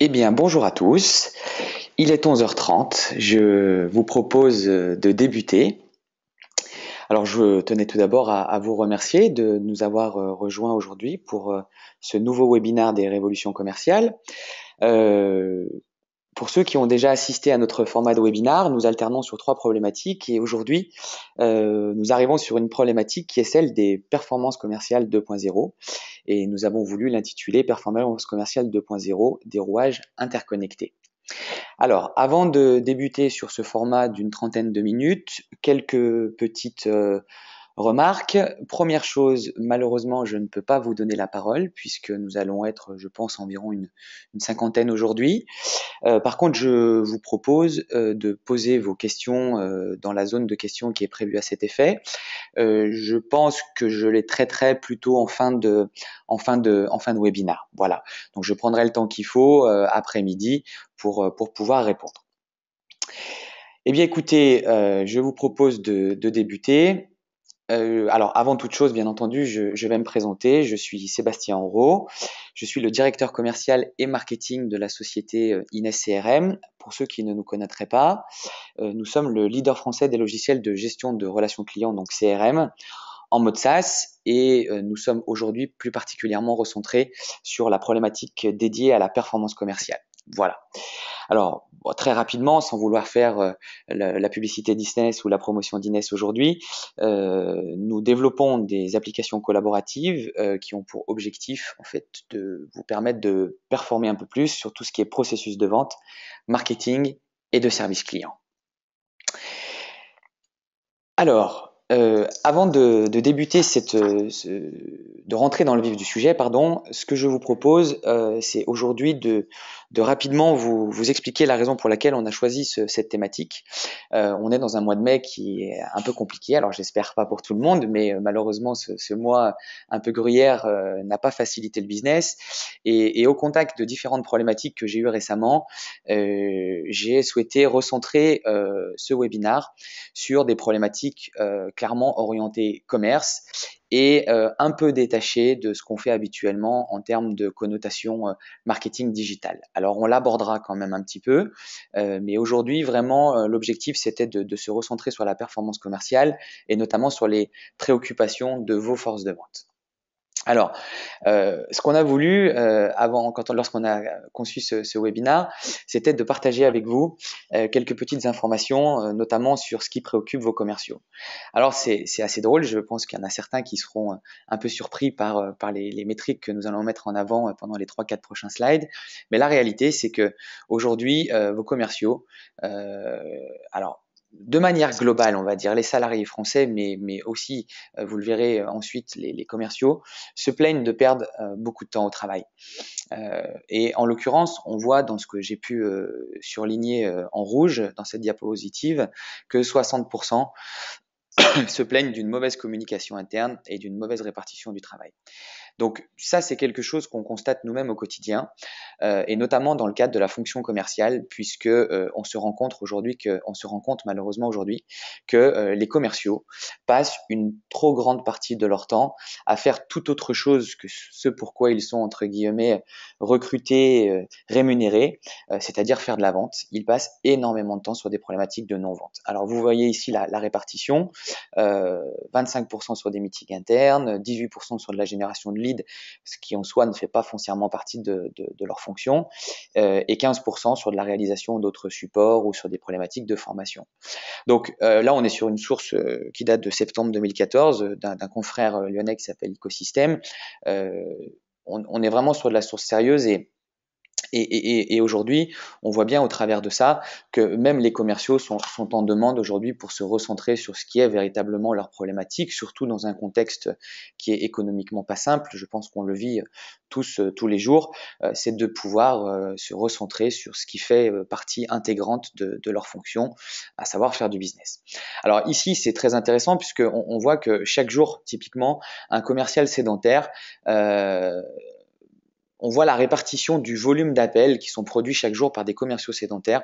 Eh bien, bonjour à tous. Il est 11h30. Je vous propose de débuter. Alors, je tenais tout d'abord à, vous remercier de nous avoir euh, rejoints aujourd'hui pour euh, ce nouveau webinaire des révolutions commerciales. Euh, pour ceux qui ont déjà assisté à notre format de webinar, nous alternons sur trois problématiques et aujourd'hui, euh, nous arrivons sur une problématique qui est celle des performances commerciales 2.0 et nous avons voulu l'intituler Performance commerciale 2.0 des rouages interconnectés. Alors, avant de débuter sur ce format d'une trentaine de minutes, quelques petites euh, Remarque, Première chose, malheureusement, je ne peux pas vous donner la parole puisque nous allons être, je pense, environ une, cinquantaine aujourd'hui. Euh, par contre, je vous propose euh, de poser vos questions euh, dans la zone de questions qui est prévue à cet effet. je pense que je les traiterai plutôt en fin de, en fin en fin de webinar. Voilà. Donc, je prendrai le temps qu'il faut après-midi pour, pouvoir répondre. Eh bien, écoutez, je vous propose de, de débuter. Euh, alors, avant toute chose, bien entendu, je, vais me présenter. Je suis Sébastien Enro. Je suis le directeur commercial et marketing de la société euh, Ines CRM. Pour ceux qui ne nous connaîtraient pas, euh, nous sommes le leader français des logiciels de gestion de relations clients, donc CRM, en mode SaaS. Et nous sommes aujourd'hui plus particulièrement recentrés sur la problématique dédiée à la performance commerciale. Voilà. Alors, très rapidement, sans vouloir faire euh, la, publicité d'Iness ou la promotion d'Iness aujourd'hui, euh, nous développons des applications collaboratives euh, qui ont pour objectif, en fait, de vous permettre de performer un peu plus sur tout ce qui est processus de vente, marketing et de service client. Alors, euh, avant de, débuter cette, euh, de rentrer dans le vif du sujet, pardon, ce que je vous propose, euh, c'est aujourd'hui de, rapidement vous, expliquer la raison pour laquelle on a choisi cette thématique. on est dans un mois de mai qui est un peu compliqué, alors j'espère pas pour tout le monde, mais malheureusement ce, mois un peu gruyère n'a pas facilité le business. Et, au contact de différentes problématiques que j'ai eues récemment, j'ai souhaité recentrer ce webinar sur des problématiques clairement orienté commerce et euh, un peu détaché de ce qu'on fait habituellement en termes de connotation euh, marketing digital. Alors on l'abordera quand même un petit peu, euh, mais aujourd'hui vraiment l'objectif c'était de se recentrer sur la performance commerciale et notamment sur les préoccupations de vos forces de vente. Alors, euh, ce qu'on a voulu euh, avant, quand on, lorsqu'on a conçu ce, ce webinar, c'était de partager avec vous euh, quelques petites informations, notamment sur ce qui préoccupe vos commerciaux. Alors, c'est assez drôle. Je pense qu'il y en a certains qui seront un peu surpris par, par les, métriques que nous allons mettre en avant pendant les 3-4 prochains slides. Mais la réalité, c'est que aujourd'hui, vos commerciaux, alors de manière globale, on va dire, les salariés français, mais, aussi, euh, vous le verrez ensuite, les, commerciaux, se plaignent de perdre euh, beaucoup de temps au travail. Euh, et en l'occurrence, on voit dans ce que j'ai pu surligner en rouge dans cette diapositive que 60% se plaignent d'une mauvaise communication interne et d'une mauvaise répartition du travail. Donc ça, c'est quelque chose qu'on constate nous-mêmes au quotidien, euh, et notamment dans le cadre de la fonction commerciale, puisque euh, on se rend compte aujourd'hui que, se rend compte malheureusement aujourd'hui que euh, les commerciaux passent une trop grande partie de leur temps à faire tout autre chose que ce pourquoi ils sont entre guillemets recrutés, rémunérés, c'est-à-dire faire de la vente. Ils passent énormément de temps sur des problématiques de non-vente. Alors vous voyez ici la, répartition 25% sur des meetings internes, 18% sur de la génération de ce qui en soi ne fait pas foncièrement partie de, de, de leur fonction, euh, et 15% sur de la réalisation d'autres supports ou sur des problématiques de formation. Donc euh, là, on est sur une source euh, qui date de septembre 2014 d'un confrère lyonnais qui s'appelle écosystème On, on, est vraiment sur de la source sérieuse et et, aujourd'hui, on voit bien au travers de ça que même les commerciaux sont, en demande aujourd'hui pour se recentrer sur ce qui est véritablement leur problématique, surtout dans un contexte qui est économiquement pas simple. Je pense qu'on le vit tous euh, tous les jours. Euh, c'est de pouvoir euh, se recentrer sur ce qui fait partie intégrante de, de leur fonction, à savoir faire du business. Alors ici, c'est très intéressant puisque on, voit que chaque jour, typiquement, un commercial sédentaire on voit la répartition du volume d'appels qui sont produits chaque jour par des commerciaux sédentaires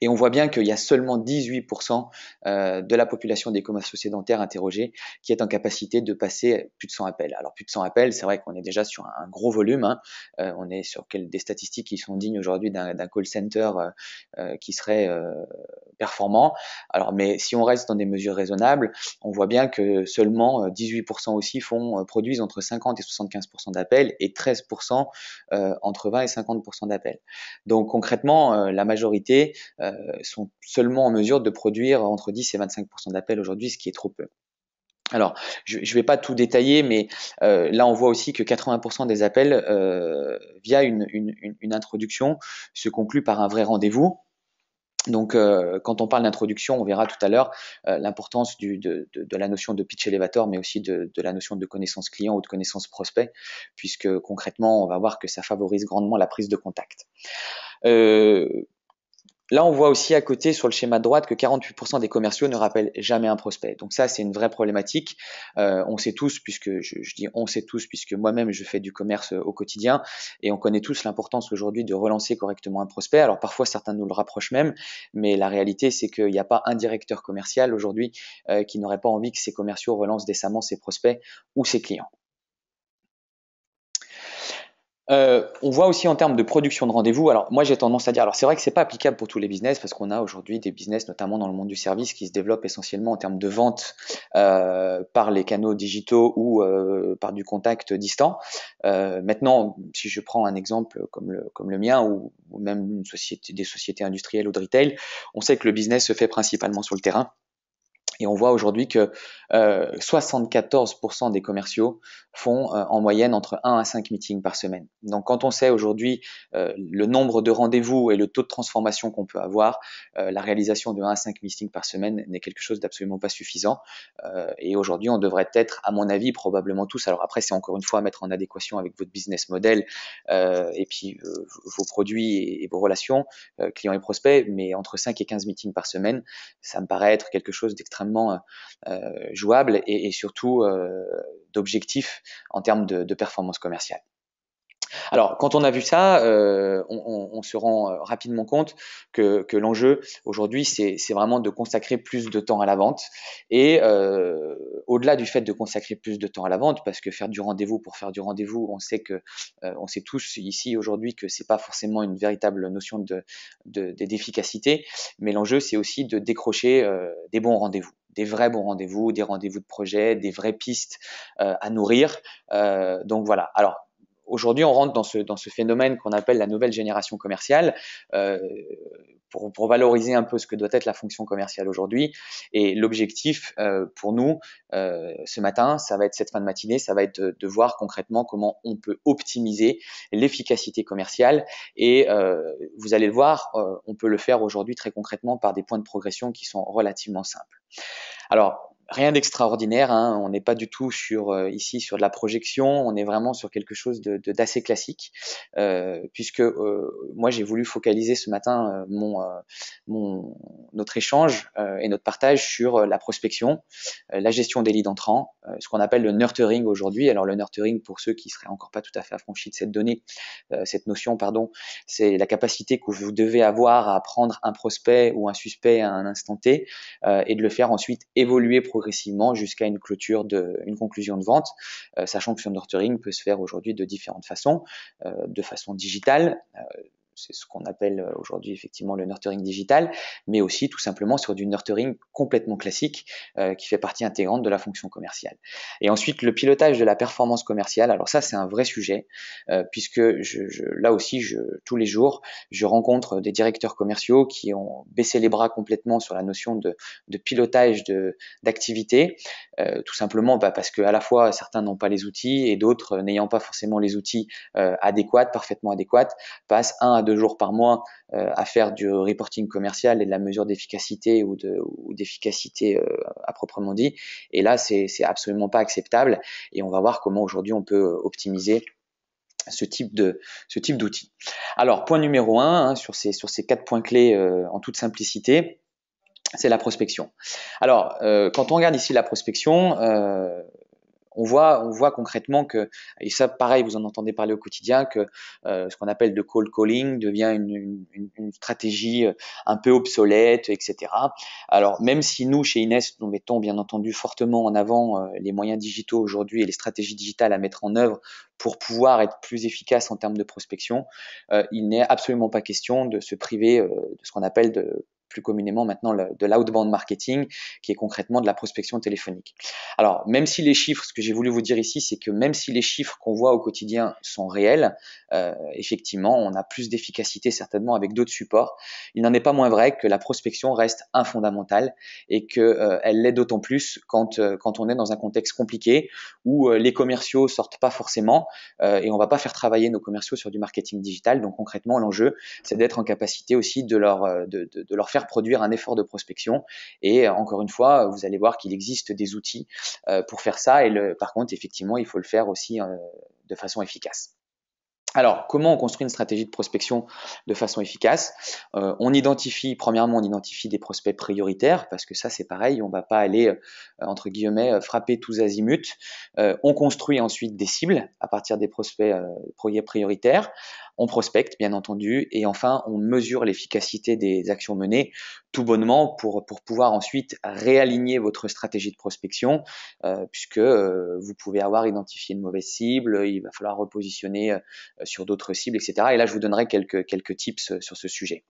et on voit bien qu'il y a seulement 18% euh, de la population des commerces sédentaires interrogés qui est en capacité de passer plus de 100 appels. Alors plus de 100 appels, c'est vrai qu'on est déjà sur un gros volume. Hein. Euh, on est sur des statistiques qui sont dignes aujourd'hui d'un call center euh, qui serait performant. Alors, mais si on reste dans des mesures raisonnables, on voit bien que seulement 18% aussi font produisent entre 50 et 75% d'appels et 13% entre 20 et 50% d'appels. Donc concrètement, la majorité euh, sont seulement en mesure de produire entre 10 et 25 d'appels aujourd'hui, ce qui est trop peu. Alors, je ne vais pas tout détailler, mais euh, là, on voit aussi que 80% des appels, euh, via une, introduction, se concluent par un vrai rendez-vous. Donc, quand on parle d'introduction, on verra tout à l'heure l'importance de, de, la notion de pitch elevator, mais aussi de, la notion de connaissance client ou de connaissance prospect, puisque concrètement, on va voir que ça favorise grandement la prise de contact. Euh, Là, on voit aussi à côté sur le schéma de droite que 48% des commerciaux ne rappellent jamais un prospect. Donc ça, c'est une vraie problématique. Euh, on sait tous, puisque je, dis on sait tous, puisque moi-même je fais du commerce euh, au quotidien, et on connaît tous l'importance aujourd'hui de relancer correctement un prospect. Alors parfois certains nous le rapprochent même, mais la réalité c'est qu'il n'y a pas un directeur commercial aujourd'hui euh, qui n'aurait pas envie que ses commerciaux relancent décemment ses prospects ou ses clients. Euh, on voit aussi en termes de production de rendez-vous. Alors moi j'ai tendance à dire, alors c'est vrai que c'est pas applicable pour tous les business parce qu'on a aujourd'hui des business notamment dans le monde du service qui se développent essentiellement en termes de vente euh, par les canaux digitaux ou euh, par du contact distant. maintenant, si je prends un exemple comme le comme le mien ou, même une société, des sociétés industrielles ou de retail, on sait que le business se fait principalement sur le terrain. Et on voit aujourd'hui que 74% euh, des commerciaux font euh, en moyenne entre 1 à 5 meetings par semaine. Donc quand on sait aujourd'hui euh, le nombre de rendez-vous et le taux de transformation qu'on peut avoir, la réalisation de 1 à 5 meetings par semaine n'est quelque chose d'absolument pas suffisant. et aujourd'hui, on devrait être, à mon avis, probablement tous, alors après c'est encore une fois à mettre en adéquation avec votre business model et puis vos produits et, et vos relations, clients et prospects, mais entre 5 et 15 meetings par semaine, ça me paraît être quelque chose d'extrêmement jouable et, surtout euh, d'objectif en termes de, performance commerciale. Alors, quand on a vu ça, euh, on, se rend euh, rapidement compte que, l'enjeu aujourd'hui, c'est vraiment de consacrer plus de temps à la vente. Et au-delà du fait de consacrer plus de temps à la vente, parce que faire du rendez-vous pour faire du rendez-vous, on sait que, on sait tous ici aujourd'hui que c'est pas forcément une véritable notion d'efficacité, de, d'efficacité. mais l'enjeu, c'est aussi de décrocher des bons rendez-vous des vrais bons rendez-vous, des rendez-vous de projet, des vraies pistes euh, à nourrir. Euh, donc voilà. Alors aujourd'hui, on rentre dans ce, dans ce phénomène qu'on appelle la nouvelle génération commerciale. Euh, pour, valoriser un peu ce que doit être la fonction commerciale aujourd'hui. Et l'objectif euh, pour nous euh, ce matin, ça va être cette fin de matinée, ça va être de, voir concrètement comment on peut optimiser l'efficacité commerciale. Et euh, vous allez le voir, on peut le faire aujourd'hui très concrètement par des points de progression qui sont relativement simples. Alors, rien d'extraordinaire. Hein. On n'est pas du tout sur euh, ici sur de la projection. On est vraiment sur quelque chose de d'assez classique, euh, puisque euh, moi j'ai voulu focaliser ce matin euh, mon mon notre échange et notre partage sur la prospection, la gestion des leads entrants, ce qu'on appelle le nurturing aujourd'hui. Alors le nurturing pour ceux qui seraient encore pas tout à fait affranchis de cette donnée, cette notion pardon, c'est la capacité que vous devez avoir à prendre un prospect ou un suspect à un instant T et de le faire ensuite évoluer progressivement jusqu'à une clôture, de, une conclusion de vente, euh, sachant que son ordering peut se faire aujourd'hui de différentes façons, euh, de façon digitale euh, c'est ce qu'on appelle euh, aujourd'hui effectivement le nurturing digital, mais aussi tout simplement sur du nurturing complètement classique euh, qui fait partie intégrante de la fonction commerciale. Et ensuite le pilotage de la performance commerciale, alors ça c'est un vrai sujet euh, puisque je, là aussi je, tous les jours je rencontre des directeurs commerciaux qui ont baissé les bras complètement sur la notion de, pilotage d'activité, de, euh, tout simplement bah, parce que à la fois certains n'ont pas les outils et d'autres n'ayant pas forcément les outils adéquats, parfaitement adéquats, passent un à jours par mois euh, à faire du reporting commercial et de la mesure d'efficacité ou d'efficacité euh, à proprement dit. Et là, c'est absolument pas acceptable. Et on va voir comment aujourd'hui on peut euh, optimiser ce type de ce type d'outils. Alors point numéro un hein, sur ces sur ces quatre points clés en toute simplicité, c'est la prospection. Alors, quand on regarde ici la prospection, on voit, on voit concrètement que, et ça pareil, vous en entendez parler au quotidien, que euh, ce qu'on appelle de cold calling devient une, stratégie euh, un peu obsolète, etc. Alors même si nous, chez Inès, nous mettons bien entendu fortement en avant euh, les moyens digitaux aujourd'hui et les stratégies digitales à mettre en œuvre pour pouvoir être plus efficace en termes de prospection, il n'est absolument pas question de se priver de ce qu'on appelle de plus communément maintenant de l'outbound marketing, qui est concrètement de la prospection téléphonique. Alors, même si les chiffres, ce que j'ai voulu vous dire ici, c'est que même si les chiffres qu'on voit au quotidien sont réels, euh, effectivement, on a plus d'efficacité certainement avec d'autres supports. Il n'en est pas moins vrai que la prospection reste un fondamental et qu'elle euh, elle l'est d'autant plus quand, euh, quand on est dans un contexte compliqué où euh, les commerciaux sortent pas forcément et on va pas faire travailler nos commerciaux sur du marketing digital. Donc concrètement, l'enjeu, c'est d'être en capacité aussi de leur, de, de, de leur faire produire un effort de prospection. Et euh, encore une fois, vous allez voir qu'il existe des outils euh, pour faire ça. Et le, par contre, effectivement, il faut le faire aussi euh, de façon efficace. Alors, comment on construit une stratégie de prospection de façon efficace On identifie, premièrement, on identifie des prospects prioritaires, parce que ça, c'est pareil, on va pas aller, entre guillemets, frapper tous azimuts. on construit ensuite des cibles à partir des prospects prioritaires. On prospecte, bien entendu, et enfin, on mesure l'efficacité des actions menées, tout bonnement pour, pour pouvoir ensuite réaligner votre stratégie de prospection, euh, puisque euh, vous pouvez avoir identifié une mauvaise cible, il va falloir repositionner euh, sur d'autres cibles, etc. Et là, je vous donnerai quelques, quelques tips sur ce sujet.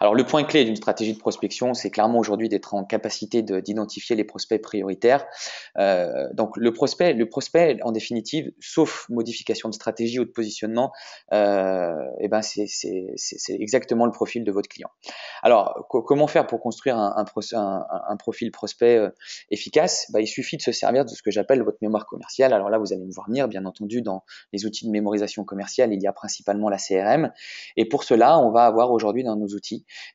Alors le point clé d'une stratégie de prospection, c'est clairement aujourd'hui d'être en capacité d'identifier les prospects prioritaires. Euh, donc le prospect, le prospect en définitive, sauf modification de stratégie ou de positionnement, euh, eh ben c'est exactement le profil de votre client. Alors comment faire pour construire un, profil prospect euh, efficace ben, Il suffit de se servir de ce que j'appelle votre mémoire commerciale. Alors là, vous allez me voir venir, bien entendu, dans les outils de mémorisation commerciale, il y a principalement la CRM. Et pour cela, on va avoir aujourd'hui dans nos outils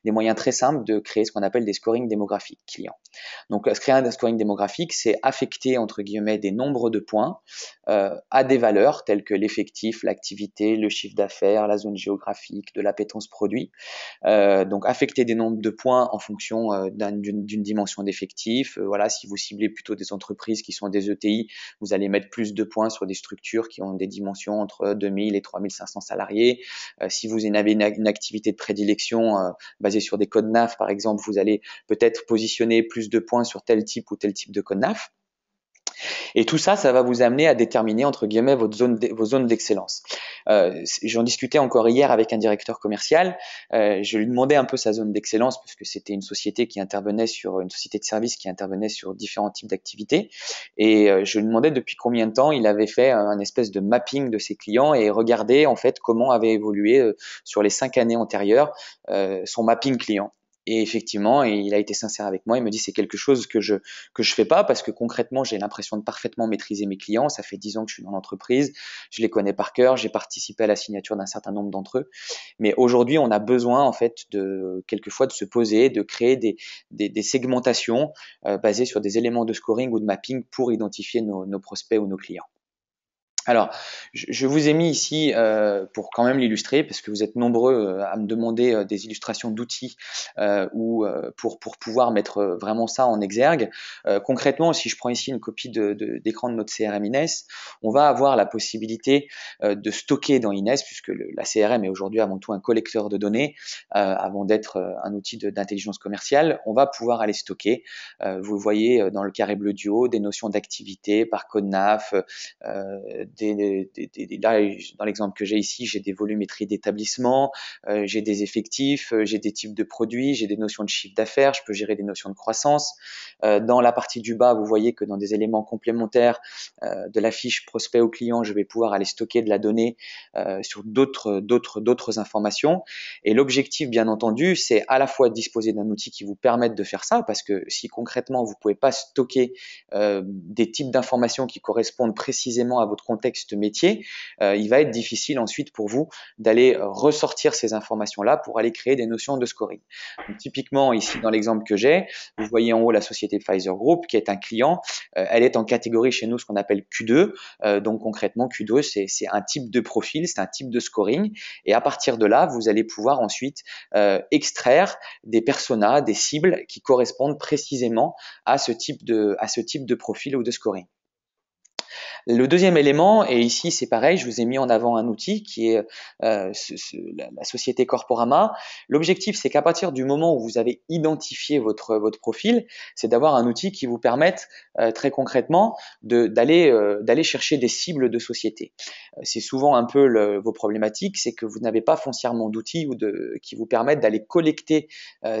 des moyens très simples de créer ce qu'on appelle des scoring démographiques clients. Donc, euh, créer un scoring démographique, c'est affecter, entre guillemets, des nombres de points euh, à des valeurs telles que l'effectif, l'activité, le chiffre d'affaires, la zone géographique, de l'appétence produit. Euh, donc, affecter des nombres de points en fonction d'une dimension d'effectif. voilà, si vous ciblez plutôt des entreprises qui sont des ETI, vous allez mettre plus de points sur des structures qui ont des dimensions entre 2000 et 3500 salariés. si vous avez une activité de prédilection, euh, basé sur des codes NAF, par exemple, vous allez peut-être positionner plus de points sur tel type ou tel type de code NAF. Et tout ça, ça va vous amener à déterminer, entre guillemets, votre zone vos zones d'excellence. Euh, j'en discutais encore hier avec un directeur commercial. Euh, je lui demandais un peu sa zone d'excellence, puisque c'était une société qui intervenait sur, une société de service qui intervenait sur différents types d'activités. Et euh, je lui demandais depuis combien de temps il avait fait un espèce de mapping de ses clients et regardait, en fait, comment avait évolué sur les cinq années antérieures son mapping client. Et effectivement, il a été sincère avec moi. Il me dit c'est quelque chose que je que je fais pas parce que concrètement, j'ai l'impression de parfaitement maîtriser mes clients. Ça fait dix ans que je suis dans l'entreprise, je les connais par cœur, j'ai participé à la signature d'un certain nombre d'entre eux. Mais aujourd'hui, on a besoin en fait de quelquefois de se poser, de créer des des, des segmentations euh, basées sur des éléments de scoring ou de mapping pour identifier nos, nos prospects ou nos clients. Alors, je vous ai mis ici, euh, pour quand même l'illustrer, parce que vous êtes nombreux euh, à me demander euh, des illustrations d'outils ou pour, pour pouvoir mettre vraiment ça en exergue. concrètement, si je prends ici une copie d'écran de, de, notre CRM Inès, on va avoir la possibilité de stocker dans Inès, puisque la CRM est aujourd'hui avant tout un collecteur de données, avant d'être un outil d'intelligence commerciale, on va pouvoir aller stocker. vous voyez dans le carré bleu du haut, des notions d'activité par code NAF, dans l'exemple que j'ai ici, j'ai des volumétries d'établissements, euh, j'ai des effectifs, euh, j'ai des types de produits, j'ai des notions de chiffre d'affaires, je peux gérer des notions de croissance. Euh, dans la partie du bas, vous voyez que dans des éléments complémentaires de la fiche prospect au client, je vais pouvoir aller stocker de la donnée sur d'autres, informations. Et l'objectif, bien entendu, c'est à la fois disposer d'un outil qui vous permette de faire ça, parce que si concrètement vous ne pouvez pas stocker des types d'informations qui correspondent précisément à votre compte métier, euh, il va être difficile ensuite pour vous d'aller euh, ressortir ces informations-là pour aller créer des notions de scoring. typiquement, ici, dans l'exemple que j'ai, vous voyez en haut la société Pfizer Group qui est un client. Euh, elle est en catégorie chez nous ce qu'on appelle Q2. donc concrètement, Q2, c'est un type de profil, c'est un type de scoring. Et à partir de là, vous allez pouvoir ensuite extraire des personas, des cibles qui correspondent précisément à ce type de, à ce type de profil ou de scoring. Le deuxième élément, et ici c'est pareil, je vous ai mis en avant un outil qui est euh, la, société Corporama. L'objectif, c'est qu'à partir du moment où vous avez identifié votre, votre profil, c'est d'avoir un outil qui vous permette euh, très concrètement euh, d'aller chercher des cibles de société. C'est souvent un peu vos problématiques, c'est que vous n'avez pas foncièrement d'outils ou qui vous permettent d'aller collecter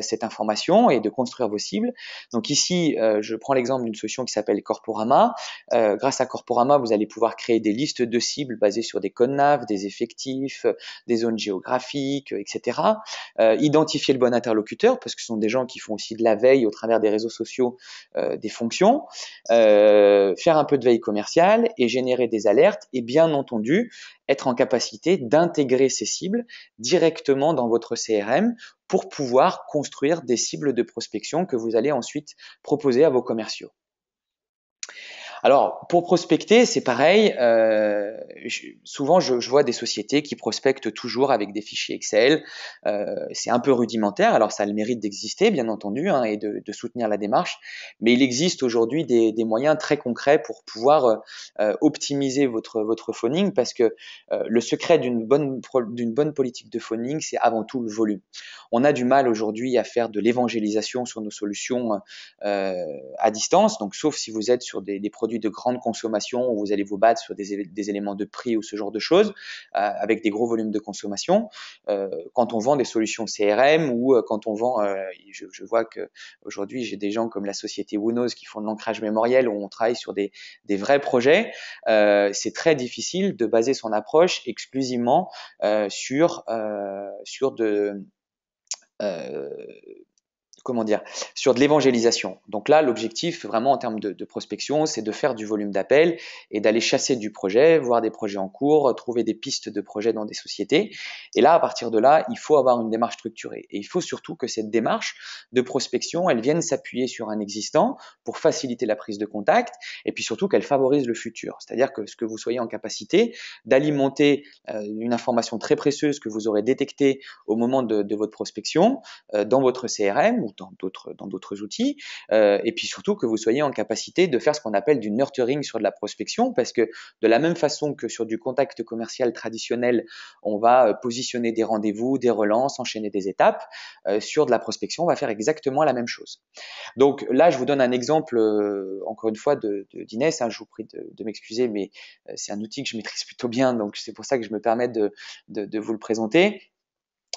cette information et de construire vos cibles. Donc ici, je prends l'exemple d'une solution qui s'appelle Corporama. grâce à Corporama, vous allez pouvoir créer des listes de cibles basées sur des codes NAV, des effectifs, des zones géographiques, etc. Euh, identifier le bon interlocuteur, parce que ce sont des gens qui font aussi de la veille au travers des réseaux sociaux, euh, des fonctions, euh, faire un peu de veille commerciale et générer des alertes, et bien entendu, être en capacité d'intégrer ces cibles directement dans votre CRM pour pouvoir construire des cibles de prospection que vous allez ensuite proposer à vos commerciaux. Alors, pour prospecter, c'est pareil. Euh, souvent, je, vois des sociétés qui prospectent toujours avec des fichiers Excel. Euh, c'est un peu rudimentaire. Alors, ça a le mérite d'exister, bien entendu, hein, et de, soutenir la démarche. Mais il existe aujourd'hui des, moyens très concrets pour pouvoir euh, optimiser votre, votre phoning, parce que le secret d'une bonne, politique de phoning, c'est avant tout le volume. On a du mal aujourd'hui à faire de l'évangélisation sur nos solutions à distance. Donc, sauf si vous êtes sur des produits de grande consommation où vous allez vous battre sur des, éléments de prix ou ce genre de choses, euh, avec des gros volumes de consommation. Euh, quand on vend des solutions CRM ou euh, quand on vend, je, vois que aujourd'hui j'ai des gens comme la société Wunos qui font de l'ancrage mémoriel où on travaille sur des, vrais projets, c'est très difficile de baser son approche exclusivement sur sur de euh, comment dire, sur de l'évangélisation. Donc là, l'objectif vraiment en termes de, prospection, c'est de faire du volume d'appels et d'aller chasser du projet, voir des projets en cours, trouver des pistes de projets dans des sociétés. Et là, à partir de là, il faut avoir une démarche structurée. Et il faut surtout que cette démarche de prospection, elle vienne s'appuyer sur un existant pour faciliter la prise de contact et puis surtout qu'elle favorise le futur. C'est-à-dire que ce que vous soyez en capacité d'alimenter euh, une information très précieuse que vous aurez détectée au moment de, votre prospection euh, dans votre CRM ou dans d'autres outils. Euh, et puis surtout que vous soyez en capacité de faire ce qu'on appelle du nurturing sur de la prospection, parce que de la même façon que sur du contact commercial traditionnel, on va euh, positionner des rendez-vous, des relances, enchaîner des étapes. Euh, sur de la prospection, on va faire exactement la même chose. Donc là, je vous donne un exemple encore une fois de, d'Inès. Hein, je vous prie de, m'excuser, mais c'est un outil que je maîtrise plutôt bien, donc c'est pour ça que je me permets de vous le présenter.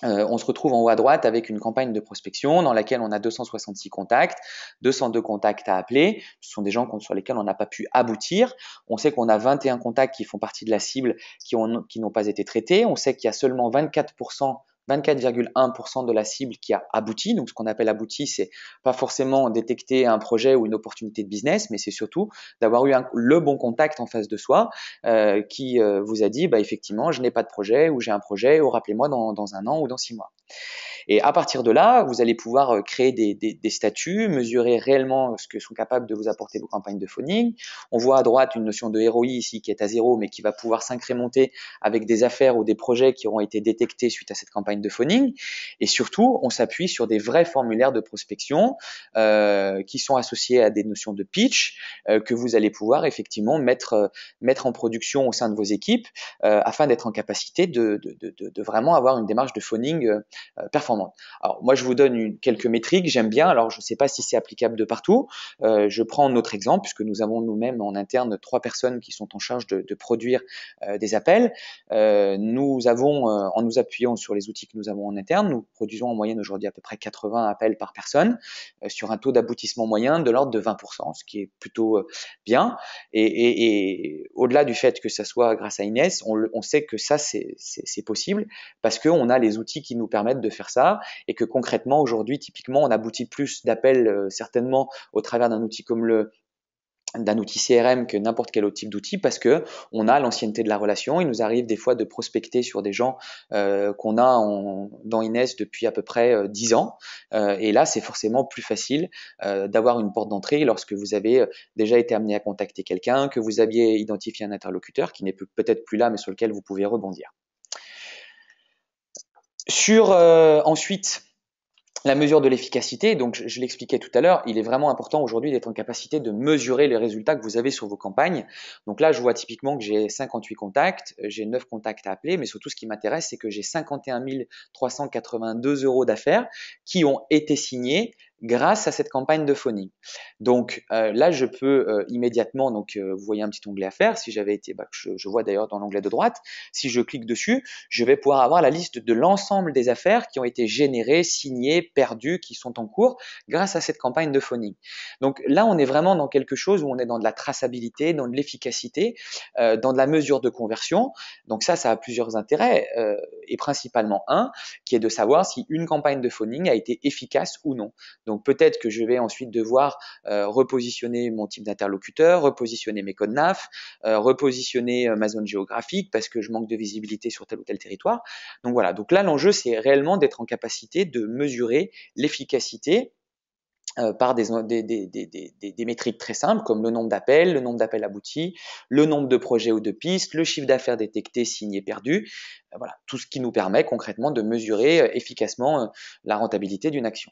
Euh, on se retrouve en haut à droite avec une campagne de prospection dans laquelle on a 266 contacts, 202 contacts à appeler. Ce sont des gens sur lesquels on n'a pas pu aboutir. On sait qu'on a 21 contacts qui font partie de la cible qui, qui n'ont pas été traités. On sait qu'il y a seulement 24% 24,1% de la cible qui a abouti. Donc, ce qu'on appelle abouti, c'est pas forcément détecter un projet ou une opportunité de business, mais c'est surtout d'avoir eu le bon contact en face de soi euh, qui euh, vous a dit, bah, effectivement, je n'ai pas de projet ou j'ai un projet ou rappelez-moi dans un an ou dans six mois. Et à partir de là, vous allez pouvoir euh, créer des, des, des statuts, mesurer réellement ce que sont capables de vous apporter vos campagnes de phoning. On voit à droite une notion de ROI ici qui est à zéro, mais qui va pouvoir s'incrémenter avec des affaires ou des projets qui auront été détectés suite à cette campagne de phoning. Et surtout, on s'appuie sur des vrais formulaires de prospection euh, qui sont associés à des notions de pitch euh, que vous allez pouvoir effectivement mettre, euh, mettre en production au sein de vos équipes euh, afin d'être en capacité de, de, de, de, vraiment avoir une démarche de phoning euh, performante. Alors moi, je vous donne quelques métriques, j'aime bien, alors je ne sais pas si c'est applicable de partout. Euh, je prends notre exemple, puisque nous avons nous-mêmes en interne trois personnes qui sont en charge de, produire euh, des appels. nous avons, en nous appuyant sur les outils que nous avons en interne, nous produisons en moyenne aujourd'hui à peu près 80 appels par personne, sur un taux d'aboutissement moyen de l'ordre de 20%, ce qui est plutôt bien. Et, au-delà du fait que ça soit grâce à Inès, on sait que ça, c'est possible, parce qu'on a les outils qui nous permettent de faire ça et que concrètement aujourd'hui typiquement on aboutit plus d'appels euh, certainement au travers d'un outil comme le d'un outil CRM que n'importe quel autre type d'outil parce que on a l'ancienneté de la relation. Il nous arrive des fois de prospecter sur des gens euh, qu'on a dans Inès depuis à peu près euh, dix 10 ans. et là, c'est forcément plus facile d'avoir une porte d'entrée lorsque vous avez déjà été amené à contacter quelqu'un, que vous aviez identifié un interlocuteur qui n'est peut-être plus là mais sur lequel vous pouvez rebondir. Sur euh, ensuite la mesure de l'efficacité, donc je, l'expliquais tout à l'heure, il est vraiment important aujourd'hui d'être en capacité de mesurer les résultats que vous avez sur vos campagnes. Donc là, je vois typiquement que j'ai 58 contacts, j'ai 9 contacts à appeler, mais surtout ce qui m'intéresse, c'est que j'ai 51 382 euros d'affaires qui ont été signés grâce à cette campagne de phoning. Donc euh, là, je peux euh, immédiatement, donc euh, vous voyez un petit onglet à faire, si j'avais été, bah, je, je, vois d'ailleurs dans l'onglet de droite, si je clique dessus, je vais pouvoir avoir la liste de l'ensemble des affaires qui ont été générées, signées, perdues, qui sont en cours grâce à cette campagne de phoning. Donc là, on est vraiment dans quelque chose où on est dans de la traçabilité, dans de l'efficacité, dans de la mesure de conversion. Donc ça, ça a plusieurs intérêts, et principalement un, qui est de savoir si une campagne de phoning a été efficace ou non. Donc peut-être que je vais ensuite devoir euh, repositionner mon type d'interlocuteur, repositionner mes codes NAF, euh, repositionner euh, ma zone géographique parce que je manque de visibilité sur tel ou tel territoire. Donc voilà, donc là l'enjeu c'est réellement d'être en capacité de mesurer l'efficacité par des, métriques très simples comme le nombre d'appels, le nombre d'appels aboutis, le nombre de projets ou de pistes, le chiffre d'affaires détecté, signé, perdu, voilà, tout ce qui nous permet concrètement de mesurer efficacement la rentabilité d'une action.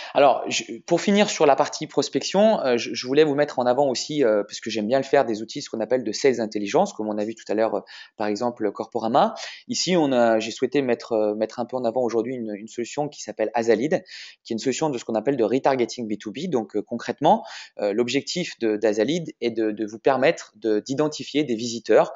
Alors, pour finir sur la partie prospection, euh, je, voulais vous mettre en avant aussi, euh, parce que j'aime bien le faire, des outils, ce qu'on appelle de sales intelligence, comme on a vu tout à l'heure, euh, par exemple, Corporama. Ici, j'ai souhaité mettre, mettre un peu en avant aujourd'hui une, solution qui s'appelle Azalid, qui est une solution de ce qu'on appelle de retargeting B2B. Donc, concrètement, l'objectif d'Azalid est de, vous permettre d'identifier des visiteurs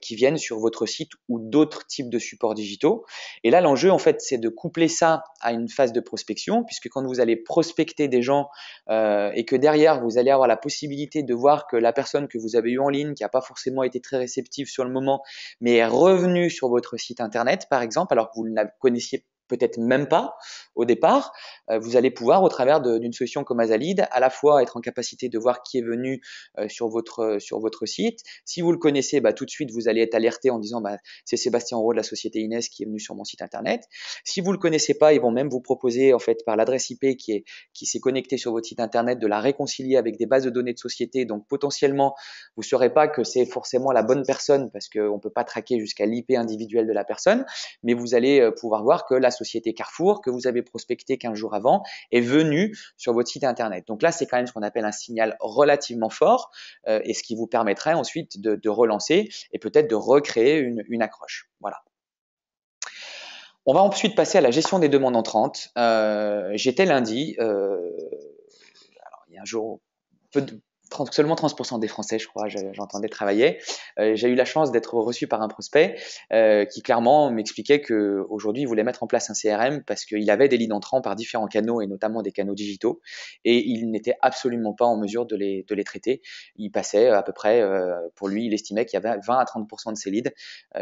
qui viennent sur votre site ou d'autres types de supports digitaux. Et là, l'enjeu, en fait, c'est de coupler ça à une phase de prospection, puisque quand vous allez prospecter des gens euh, et que derrière, vous allez avoir la possibilité de voir que la personne que vous avez eue en ligne, qui n'a pas forcément été très réceptive sur le moment, mais est revenue sur votre site internet, par exemple, alors que vous ne la connaissiez peut-être même pas au départ, euh, vous allez pouvoir, au travers d'une solution comme Azalid, à la fois être en capacité de voir qui est venu euh, sur, votre, euh, sur votre site. Si vous le connaissez, bah, tout de suite, vous allez être alerté en disant bah, c'est Sébastien Roux de la société Inès qui est venu sur mon site internet. Si vous le connaissez pas, ils vont même vous proposer, en fait, par l'adresse IP qui s'est qui connectée sur votre site internet, de la réconcilier avec des bases de données de société. Donc, potentiellement, vous ne saurez pas que c'est forcément la bonne personne parce qu'on ne peut pas traquer jusqu'à l'IP individuelle de la personne, mais vous allez pouvoir voir que la société Carrefour que vous avez prospecté 15 jours avant est venu sur votre site internet. Donc là, c'est quand même ce qu'on appelle un signal relativement fort euh, et ce qui vous permettrait ensuite de, relancer et peut-être de recréer une, accroche. Voilà. On va ensuite passer à la gestion des demandes entrantes. Euh, j'étais lundi, euh, alors il y a un jour, peu de, seulement 30% des Français, je crois, j'entendais travailler. Euh, j'ai eu la chance d'être reçu par un prospect euh, qui clairement m'expliquait qu'aujourd'hui, il voulait mettre en place un CRM parce qu'il avait des leads entrants par différents canaux et notamment des canaux digitaux et il n'était absolument pas en mesure de les, traiter. Il passait à peu près, euh, pour lui, il estimait qu'il y avait 20 à 30% de ses leads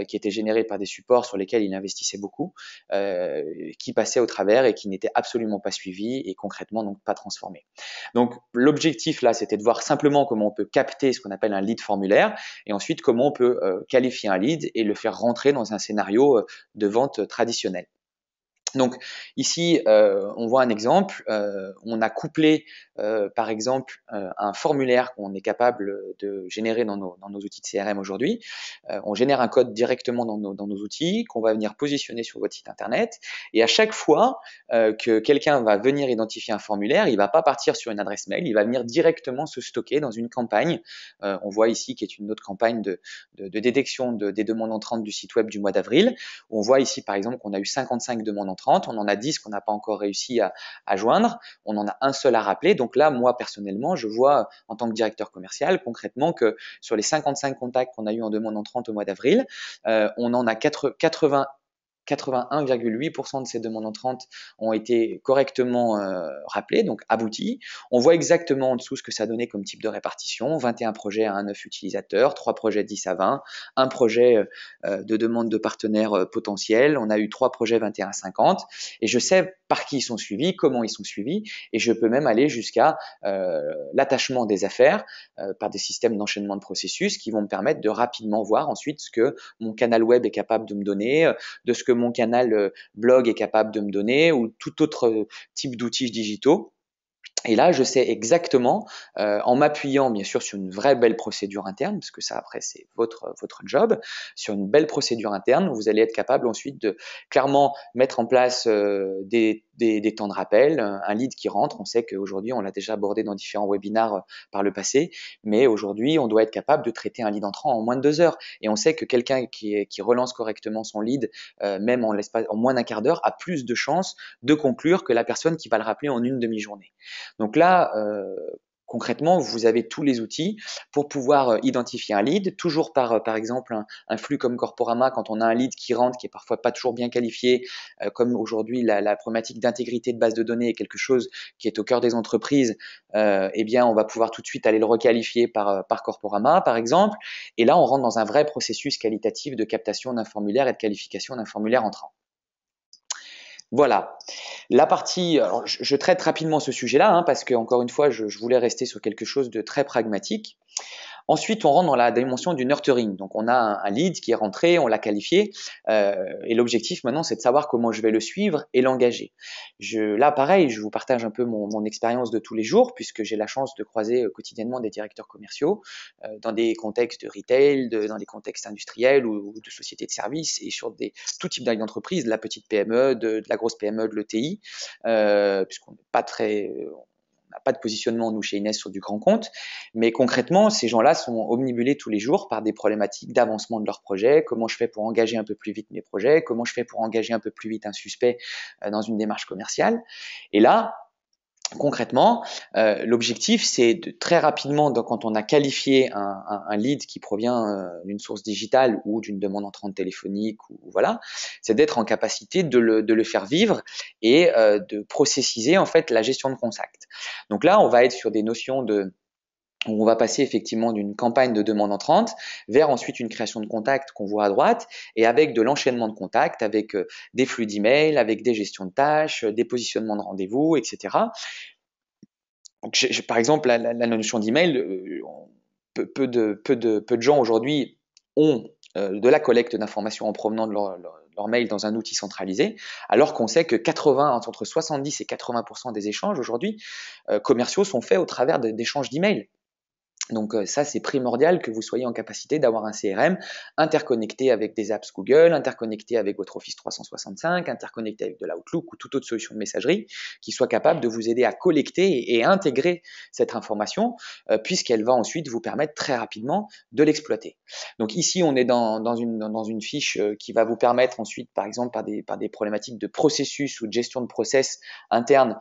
qui étaient générés par des supports sur lesquels il investissait beaucoup, qui passaient au travers et qui n'étaient absolument pas suivis et concrètement donc pas transformés. Donc l'objectif là, c'était de voir comment on peut capter ce qu'on appelle un lead formulaire et ensuite comment on peut euh, qualifier un lead et le faire rentrer dans un scénario euh, de vente traditionnel. Donc ici, euh, on voit un exemple. on a couplé euh, par exemple euh, un formulaire qu'on est capable de générer dans nos, outils de CRM aujourd'hui. Euh, on génère un code directement dans nos, outils qu'on va venir positionner sur votre site internet. Et à chaque fois que quelqu'un va venir identifier un formulaire, il ne va pas partir sur une adresse mail, il va venir directement se stocker dans une campagne. on voit ici qui est une autre campagne de, détection des demandes entrantes du site web du mois d'avril. On voit ici par exemple qu'on a eu 55 demandes entrantes, on en a 10 qu'on n'a pas encore réussi à, à joindre, on en a un seul à rappeler. Donc donc là, moi personnellement, je vois en tant que directeur commercial concrètement que sur les 55 contacts qu'on a eu en demande en 30 au mois d'avril, euh, on en a 80 81,8% de ces demandes entrantes ont été correctement euh, rappelées, donc abouties. On voit exactement en dessous ce que ça donnait comme type de répartition 21 projets à 1, 9 utilisateurs, 3 projets 10 à 20, 1 projet euh, euh, de demande de partenaires potentiels. On a eu 3 projets 21 à 50. Et je sais par qui ils sont suivis, comment ils sont suivis, et je peux même aller jusqu'à l'attachement des affaires par des systèmes d'enchaînement de processus qui vont me permettre de rapidement voir ensuite ce que mon canal web est capable de me donner, de ce que mon canal euh, blog est capable de me donner ou tout autre euh, type d'outils digitaux. Et là, je sais exactement, euh, en m'appuyant bien sûr sur une vraie belle procédure interne, parce que ça après c'est votre votre job, sur une belle procédure interne, vous allez être capable ensuite de clairement mettre en place euh, des, des, des, temps de rappel, euh, un lead qui rentre. On sait qu'aujourd'hui on l'a déjà abordé dans différents webinars par le passé, mais aujourd'hui on doit être capable de traiter un lead entrant en moins de deux heures. Et on sait que quelqu'un qui, relance correctement son lead, même en l'espace en moins d'un quart d'heure, a plus de chances de conclure que la personne qui va le rappeler en une demi-journée. Donc là, euh, concrètement, vous avez tous les outils pour pouvoir euh, identifier un lead, toujours par, euh, par exemple, un, flux comme Corporama, quand on a un lead qui rentre, qui est parfois pas toujours bien qualifié, comme aujourd'hui la, problématique d'intégrité de base de données est quelque chose qui est au cœur des entreprises, eh bien, on va pouvoir tout de suite aller le requalifier par, par Corporama, par exemple. Et là, on rentre dans un vrai processus qualitatif de captation d'un formulaire et de qualification d'un formulaire entrant. Voilà. La partie, je, traite rapidement ce sujet-là, hein, parce que encore une fois, je, voulais rester sur quelque chose de très pragmatique. Ensuite, on rentre dans la dimension du nurturing. Donc, on a un, lead qui est rentré, on l'a qualifié, euh, et l'objectif maintenant, c'est de savoir comment je vais le suivre et l'engager. là, pareil, je vous partage un peu mon, mon expérience de tous les jours, puisque j'ai la chance de croiser euh, quotidiennement des directeurs commerciaux euh, dans des contextes de retail, dans des contextes industriels ou, de sociétés de services, et sur des, tout type d'entreprise, de la petite PME, de, la grosse PME, de l'ETI, euh, puisqu'on n'est pas très pas de positionnement, nous, chez Inès, sur du grand compte. Mais concrètement, ces gens-là sont omnibulés tous les jours par des problématiques d'avancement de leurs projets. Comment je fais pour engager un peu plus vite mes projets Comment je fais pour engager un peu plus vite un suspect euh, dans une démarche commerciale Et là, Concrètement, euh, l'objectif, c'est de très rapidement, quand on a qualifié un, lead qui provient euh, d'une source digitale ou d'une demande entrante téléphonique, ou, voilà, c'est d'être en capacité de le, faire vivre et euh, de processiser en fait la gestion de contact. Donc là, on va être sur des notions de on va passer effectivement d'une campagne de demande entrante vers ensuite une création de contacts qu'on voit à droite et avec de l'enchaînement de contacts, avec euh, des flux d'emails, avec des gestions de tâches, euh, des positionnements de rendez-vous, etc. par exemple, la, notion d'email, euh, peu, peu, de, peu, de, peu de gens aujourd'hui ont de la collecte d'informations en provenant de leur, mail dans un outil centralisé, alors qu'on sait que 80, entre 70 et 80% des échanges aujourd'hui commerciaux sont faits au travers d'échanges d'emails. Donc euh, ça, c'est primordial que vous soyez en capacité d'avoir un CRM interconnecté avec des apps Google, interconnecté avec votre Office 365, interconnecté avec de l'Outlook ou toute autre solution de messagerie qui soit capable de vous aider à collecter et intégrer cette information euh, puisqu'elle va ensuite vous permettre très rapidement de l'exploiter. Donc ici, on est dans, une, fiche euh, qui va vous permettre ensuite, par exemple, par des, problématiques de processus ou de gestion de process interne,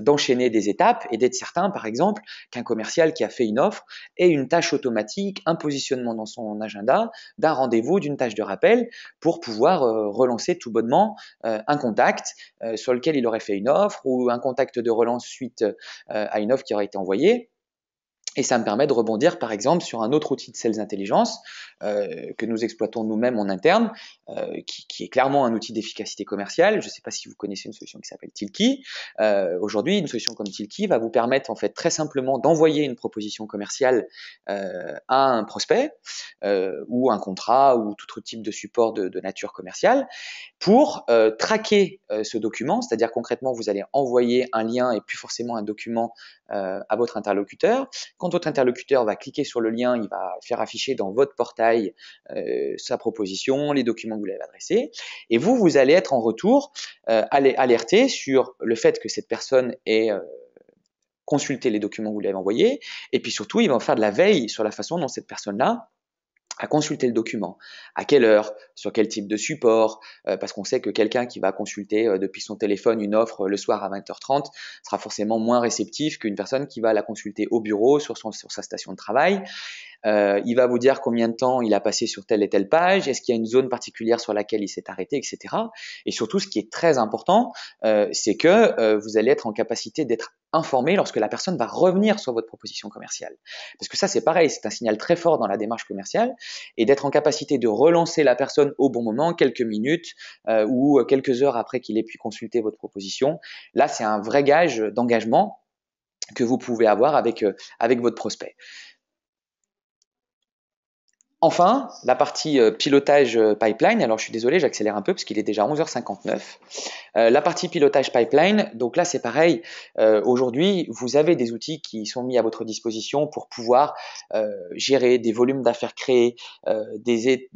d'enchaîner des étapes et d'être certain, par exemple, qu'un commercial qui a fait une offre et une tâche automatique, un positionnement dans son agenda, d'un rendez-vous, d'une tâche de rappel pour pouvoir euh, relancer tout bonnement euh, un contact euh, sur lequel il aurait fait une offre ou un contact de relance suite à une offre qui aurait été envoyée et ça me permet de rebondir, par exemple, sur un autre outil de Sales Intelligence euh, que nous exploitons nous-mêmes en interne, euh, qui, est clairement un outil d'efficacité commerciale. Je ne sais pas si vous connaissez une solution qui s'appelle Tilki. Euh, Aujourd'hui, une solution comme Tilki va vous permettre, en fait, très simplement d'envoyer une proposition commerciale euh, à un prospect ou un contrat ou tout autre type de support de, de nature commerciale pour traquer ce document. C'est-à-dire concrètement, vous allez envoyer un lien et plus forcément un document à votre interlocuteur quand votre interlocuteur va cliquer sur le lien, il va faire afficher dans votre portail euh, sa proposition, les documents que vous lui avez adressés, et vous, vous allez être en retour euh, alerté sur le fait que cette personne ait euh, consulté les documents que vous lui avez envoyés, et puis surtout, il va faire de la veille sur la façon dont cette personne-là à consulter le document, à quelle heure, sur quel type de support, euh, parce qu'on sait que quelqu'un qui va consulter euh, depuis son téléphone une offre euh, le soir à 20h30 sera forcément moins réceptif qu'une personne qui va la consulter au bureau, sur, sur sa station de travail. Euh, il va vous dire combien de temps il a passé sur telle et telle page, est-ce qu'il y a une zone particulière sur laquelle il s'est arrêté, etc. Et surtout, ce qui est très important, euh, c'est que euh, vous allez être en capacité d'être informé lorsque la personne va revenir sur votre proposition commerciale. Parce que ça, c'est pareil, c'est un signal très fort dans la démarche commerciale, et d'être en capacité de relancer la personne au bon moment, quelques minutes ou quelques heures après qu'il ait pu consulter votre proposition. Là, c'est un vrai gage d'engagement que vous pouvez avoir avec, avec votre prospect. Enfin, la partie euh, pilotage euh, pipeline, alors je suis désolé, j'accélère un peu parce qu'il est déjà 11h59. Euh, la partie pilotage pipeline, donc là c'est pareil, aujourd'hui vous avez des outils qui sont mis à votre disposition pour pouvoir gérer des volumes d'affaires créés, des,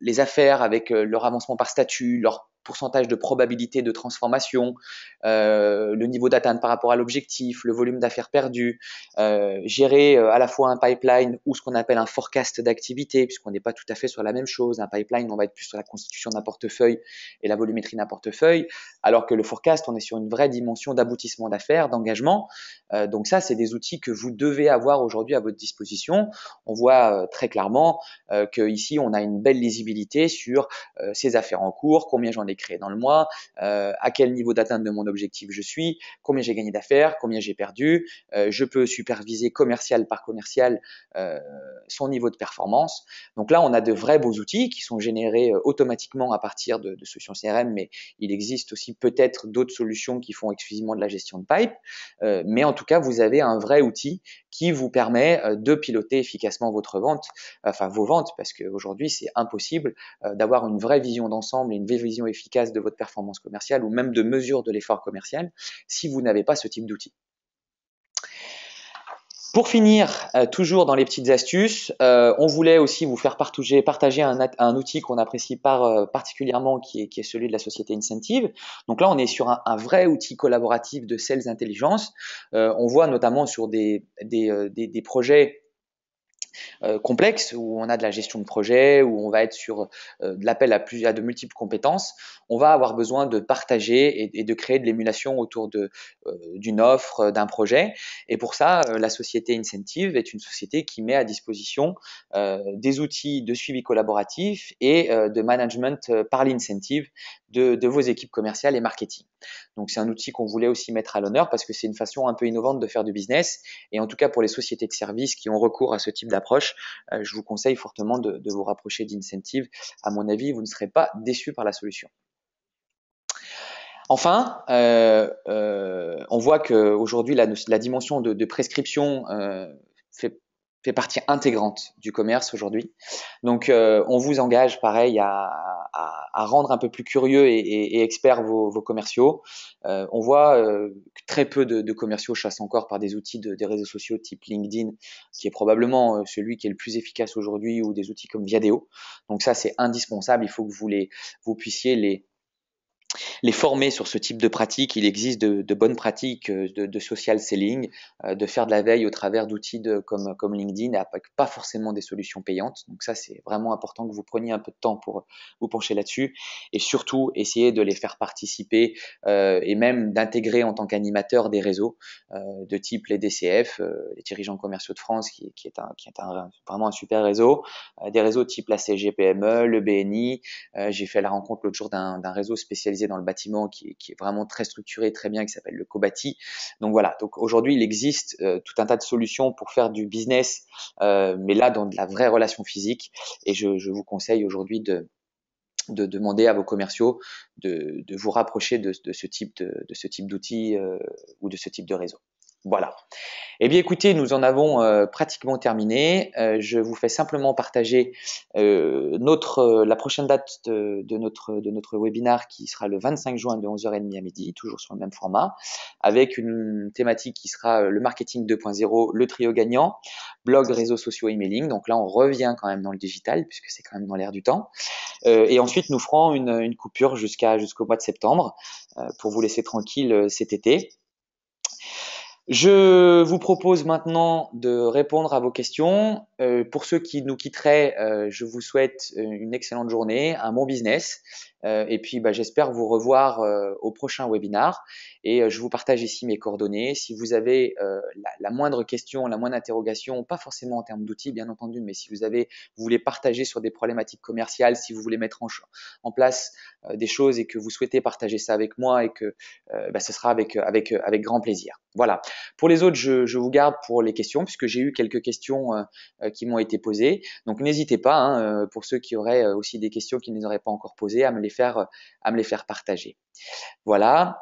les affaires avec leur avancement par statut, leur pourcentage de probabilité de transformation, euh, le niveau d'atteinte par rapport à l'objectif, le volume d'affaires perdues, euh, gérer euh, à la fois un pipeline ou ce qu'on appelle un forecast d'activité, puisqu'on n'est pas tout à fait sur la même chose. Un pipeline, on va être plus sur la constitution d'un portefeuille et la volumétrie d'un portefeuille, alors que le forecast, on est sur une vraie dimension d'aboutissement d'affaires, d'engagement. Euh, donc ça, c'est des outils que vous devez avoir aujourd'hui à votre disposition. On voit euh, très clairement euh, qu'ici, on a une belle lisibilité sur ces affaires en cours, combien j'en ai créé dans le mois, euh, à quel niveau d'atteinte de mon objectif je suis, combien j'ai gagné d'affaires, combien j'ai perdu. Euh, je peux superviser commercial par commercial euh, son niveau de performance. Donc là, on a de vrais beaux outils qui sont générés automatiquement à partir de, solutions CRM, mais il existe aussi peut-être d'autres solutions qui font exclusivement de la gestion de pipe. mais en tout cas, vous avez un vrai outil qui vous permet de piloter efficacement votre vente, enfin vos ventes, parce qu'aujourd'hui, c'est impossible d'avoir une vraie vision d'ensemble et une vision efficace de votre performance commerciale ou même de mesure de l'effort commercial si vous n'avez pas ce type d'outil. Pour finir, euh, toujours dans les petites astuces, euh, on voulait aussi vous faire partager, un, outil qu'on apprécie par, euh, particulièrement, qui est, celui de la société Incentive. Donc là, on est sur un, vrai outil collaboratif de sales intelligence. on voit notamment sur des projets euh, complexe où on a de la gestion de projet, où on va être sur euh, de l'appel à, de multiples compétences, on va avoir besoin de partager et, de créer de l'émulation autour de, euh, d'une offre, d'un projet. Et pour ça, la société Incentive est une société qui met à disposition des outils de suivi collaboratif et de management par l'incentive de, vos équipes commerciales et marketing. Donc c'est un outil qu'on voulait aussi mettre à l'honneur parce que c'est une façon un peu innovante de faire du business. Et en tout cas pour les sociétés de services qui ont recours à ce type d'approche, euh, je vous conseille fortement de, vous rapprocher d'Incentive. À mon avis, vous ne serez pas déçu par la solution. Enfin, euh, euh, on voit qu'aujourd'hui, la, la dimension de, prescription euh, fait fait partie intégrante du commerce aujourd'hui. Donc, euh, on vous engage, pareil, à, à, à, rendre un peu plus curieux et, et, et experts vos, vos commerciaux. Euh, on voit euh, très peu de, de, commerciaux chassent encore par des outils de, des réseaux sociaux type LinkedIn, qui est probablement euh, celui qui est le plus efficace aujourd'hui, ou des outils comme Viadeo. Donc ça, c'est indispensable. Il faut que vous les, vous puissiez les les former sur ce type de pratique. Il existe de, de bonnes pratiques euh, de, de social selling, euh, de faire de la veille au travers d'outils comme, comme LinkedIn, avec pas forcément des solutions payantes. Donc ça, c'est vraiment important que vous preniez un peu de temps pour vous pencher là-dessus. Et surtout, essayer de les faire participer euh, et même d'intégrer en tant qu'animateur des réseaux euh, de type les DCF, euh, les dirigeants commerciaux de France, qui, qui est, un, qui est un, vraiment un super réseau, des réseaux type la CGPME, le BNI. J'ai fait la rencontre l'autre jour d'un réseau spécialisé dans le bâtiment qui est, vraiment très structuré, très bien, qui s'appelle le Cobati. Donc voilà, donc aujourd'hui, il existe euh, tout un tas de solutions pour faire du business, euh, mais là, dans de la vraie relation physique. Et je, vous conseille aujourd'hui de, de demander à vos commerciaux de, vous rapprocher de, ce type de, ce type d'outils euh, ou de ce type de réseau. Voilà. Eh bien écoutez, nous en avons euh, pratiquement terminé. Euh, je vous fais simplement partager euh, notre, la prochaine date de, notre, de notre webinar qui sera le 25 juin de 11h30 à midi, toujours sur le même format, avec une thématique qui sera le marketing 2.0, le trio gagnant, blog, réseaux sociaux, emailing. Donc là, on revient quand même dans le digital puisque c'est quand même dans l'air du temps. et ensuite, nous ferons une, une coupure jusqu'à jusqu'au mois de septembre pour vous laisser tranquille cet été. Je vous propose maintenant de répondre à vos questions. Euh, pour ceux qui nous quitteraient, euh, je vous souhaite euh, une excellente journée, un bon business euh, et puis, bah, j'espère vous revoir euh, au prochain webinar. Et euh, je vous partage ici mes coordonnées. Si vous avez la, moindre question, la moindre interrogation, pas forcément en termes d'outils, bien entendu, mais si vous avez, vous voulez partager sur des problématiques commerciales, si vous voulez mettre en, place des choses et que vous souhaitez partager ça avec moi et que bah, ce sera avec, avec, avec grand plaisir. Voilà. Pour les autres, je, vous garde pour les questions, puisque j'ai eu quelques questions qui m'ont été posées. Donc n'hésitez pas, hein, pour ceux qui auraient aussi des questions qui ne les auraient pas encore posées, à me les faire, euh, à me les faire partager. Voilà.